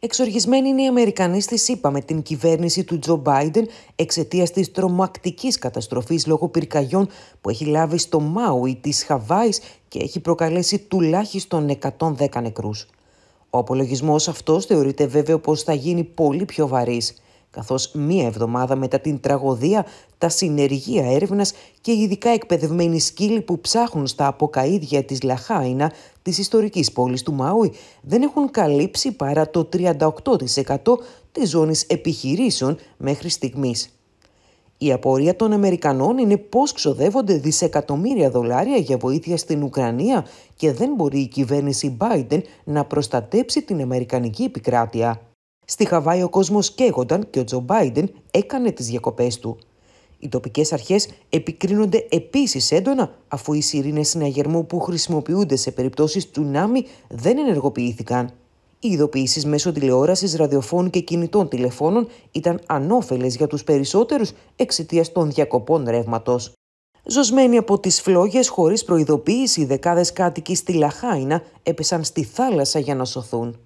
Εξοργισμένοι είναι οι Αμερικανοί στη ΣΥΠΑ με την κυβέρνηση του Τζο Μπάιντεν εξαιτίας της τρομακτικής καταστροφής λόγω πυρκαγιών που έχει λάβει στο Μάουι της Χαβάης και έχει προκαλέσει τουλάχιστον 110 νεκρούς. Ο απολογισμός αυτός θεωρείται βέβαιο πως θα γίνει πολύ πιο βαρύς καθώς μία εβδομάδα μετά την τραγωδία, τα συνεργεία έρευνας και ειδικά εκπαιδευμένοι σκύλοι που ψάχνουν στα αποκαίδια της Λαχάινα, της ιστορικής πόλης του Μάουι, δεν έχουν καλύψει παρά το 38% της ζώνης επιχειρήσεων μέχρι στιγμής. Η απορία των Αμερικανών είναι πώς ξοδεύονται δισεκατομμύρια δολάρια για βοήθεια στην Ουκρανία και δεν μπορεί η κυβέρνηση Biden να προστατέψει την Αμερικανική επικράτεια. Στη Χαβάη ο κόσμος καίγονταν και ο Τζο Μπάιντεν έκανε τις διακοπές του. Οι τοπικές αρχές επικρίνονται επίσης έντονα αφού οι σιρήνες συναγερμού που χρησιμοποιούνται σε περιπτώσεις τσουνάμι δεν ενεργοποιήθηκαν. Οι ειδοποιήσεις μέσω τηλεόρασης, ραδιοφώνου και κινητών τηλεφώνων ήταν ανώφελες για τους περισσότερους εξαιτίας των διακοπών ρεύματος. Ζωσμένοι από τις φλόγες, χωρίς προειδοποίηση, δεκάδες κάτοικοι στη Λαχάινα έπεσαν στη θάλασσα για να σωθούν.